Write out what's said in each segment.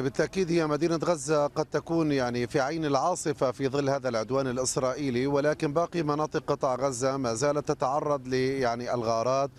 بالتأكيد هي مدينة غزة قد تكون يعني في عين العاصفة في ظل هذا العدوان الإسرائيلي ولكن باقي مناطق قطاع غزة ما زالت تتعرض ليعني الغارات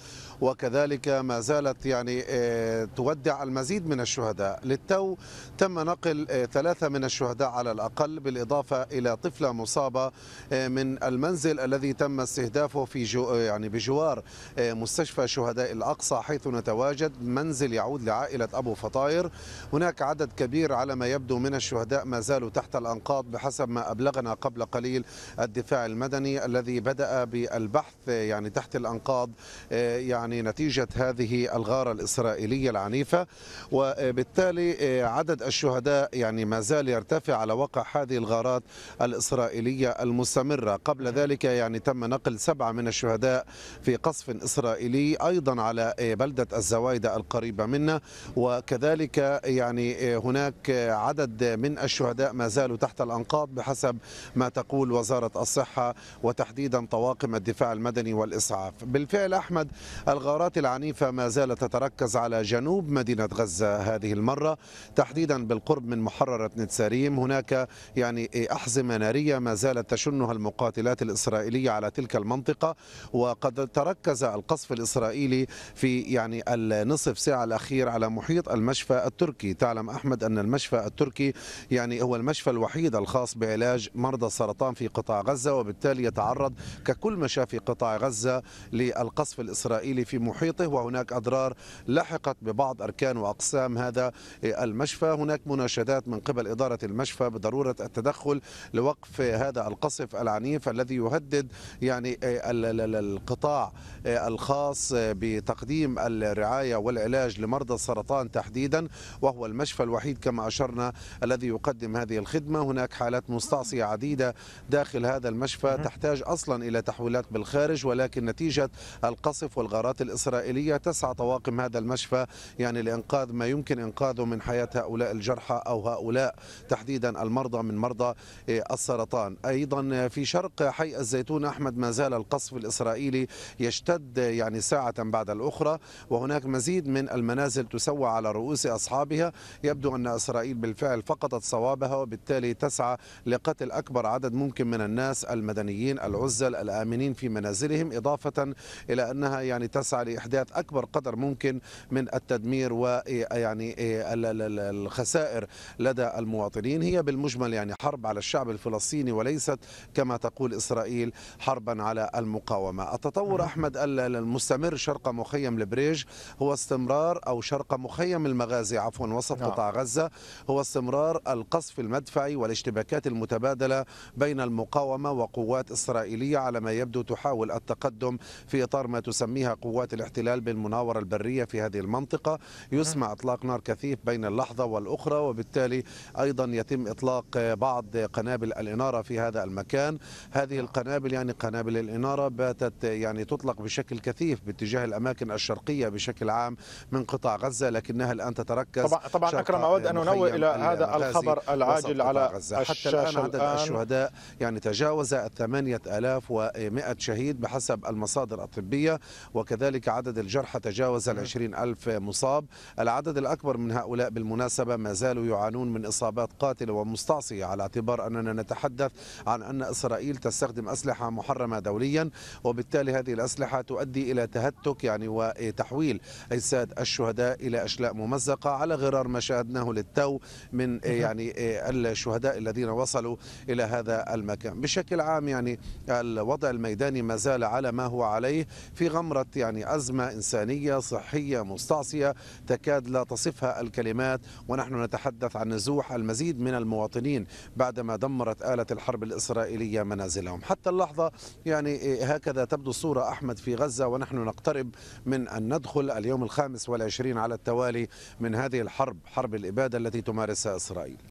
وكذلك ما زالت يعني آه، تودع المزيد من الشهداء للتو تم نقل آه، ثلاثة من الشهداء على الأقل بالإضافة إلى طفلة مصابة آه، من المنزل الذي تم استهدافه في جو يعني بجوار مستشفى شهداء الأقصى حيث نتواجد منزل يعود لعائلة أبو فطاير هناك عدد عدد كبير على ما يبدو من الشهداء ما زالوا تحت الأنقاض بحسب ما أبلغنا قبل قليل الدفاع المدني الذي بدأ بالبحث يعني تحت الأنقاض آه، يعني نتيجة هذه الغارة الإسرائيلية العنيفة وبالتالي آه، عدد الشهداء يعني ما زال يرتفع على وقع هذه الغارات الإسرائيلية المستمرة قبل ذلك يعني تم نقل سبعة من الشهداء في قصف إسرائيلي أيضا على آه، بلدة الزوايدة القريبة منا وكذلك يعني هناك عدد من الشهداء ما زالوا تحت الأنقاض بحسب ما تقول وزارة الصحة وتحديدا طواقم الدفاع المدني والإسعاف بالفعل أحمد الغارات العنيفة ما زالت تتركز على جنوب مدينة غزة هذه المرة تحديدا بالقرب من محررة نتساريم هناك يعني أحزمة نارية ما زالت تشنها المقاتلات الإسرائيلية على تلك المنطقة وقد تركز القصف الإسرائيلي في يعني النصف ساعة الأخير على محيط المشفى التركي تعلم أحمد احمد ان المشفى التركي يعني هو المشفى الوحيد الخاص بعلاج مرضى السرطان في قطاع غزه وبالتالي يتعرض ككل مشافي قطاع غزه للقصف الاسرائيلي في محيطه وهناك اضرار لحقت ببعض اركان واقسام هذا المشفى هناك مناشدات من قبل اداره المشفى بضروره التدخل لوقف هذا القصف العنيف الذي يهدد يعني القطاع الخاص بتقديم الرعايه والعلاج لمرضى السرطان تحديدا وهو المشفى الوحيد كما أشرنا الذي يقدم هذه الخدمة هناك حالات مستعصية عديدة داخل هذا المشفى تحتاج أصلا إلى تحويلات بالخارج ولكن نتيجة القصف والغارات الإسرائيلية تسعى طواقم هذا المشفى يعني لإنقاذ ما يمكن إنقاذه من حياة هؤلاء الجرحى أو هؤلاء تحديدا المرضى من مرضى السرطان أيضا في شرق حي الزيتون أحمد ما زال القصف الإسرائيلي يشتد يعني ساعة بعد الأخرى وهناك مزيد من المنازل تسوى على رؤوس أصحابها يبدو يبدو أن إسرائيل بالفعل فقدت صوابها وبالتالي تسعى لقتل أكبر عدد ممكن من الناس المدنيين العزل الآمنين في منازلهم إضافة إلى أنها يعني تسعى لإحداث أكبر قدر ممكن من التدمير ويعني الخسائر لدى المواطنين هي بالمجمل يعني حرب على الشعب الفلسطيني وليست كما تقول إسرائيل حربا على المقاومة التطور نعم. أحمد المستمر شرق مخيم البريج هو استمرار أو شرق مخيم المغازي عفوا وسط قطاع نعم. غزة هو استمرار القصف المدفعي والاشتباكات المتبادلة بين المقاومة وقوات إسرائيلية على ما يبدو تحاول التقدم في إطار ما تسميها قوات الاحتلال بالمناورة البرية في هذه المنطقة يسمع إطلاق نار كثيف بين اللحظة والأخرى وبالتالي أيضا يتم إطلاق بعض قنابل الإنارة في هذا المكان هذه القنابل يعني قنابل الإنارة باتت يعني تطلق بشكل كثيف باتجاه الأماكن الشرقية بشكل عام من قطاع غزة لكنها الآن تتركز طبعا, طبعا أكرم اود ان انوه الى هذا الخبر العاجل على غزة. حتى الان عدد الآن الشهداء يعني تجاوز ال 8100 شهيد بحسب المصادر الطبيه وكذلك عدد الجرحى تجاوز ال 20000 مصاب العدد الاكبر من هؤلاء بالمناسبه ما زالوا يعانون من اصابات قاتله ومستعصيه على اعتبار اننا نتحدث عن ان اسرائيل تستخدم اسلحه محرمه دوليا وبالتالي هذه الاسلحه تؤدي الى تهتك يعني وتحويل اجساد الشهداء الى اشلاء ممزقه على غرار ما شاهدنا شاهدناه للتو من آه، يعني آه، الشهداء الذين وصلوا إلى هذا المكان بشكل عام يعني الوضع الميداني ما زال على ما هو عليه في غمرة يعني أزمة إنسانية صحية مستعصية تكاد لا تصفها الكلمات ونحن نتحدث عن نزوح المزيد من المواطنين بعدما دمرت آلة الحرب الإسرائيلية منازلهم حتى اللحظة يعني آه، هكذا تبدو الصورة أحمد في غزة ونحن نقترب من أن ندخل اليوم الخامس والعشرين على التوالي من هذه الحرب حرب بالإبادة التي تمارسها إسرائيل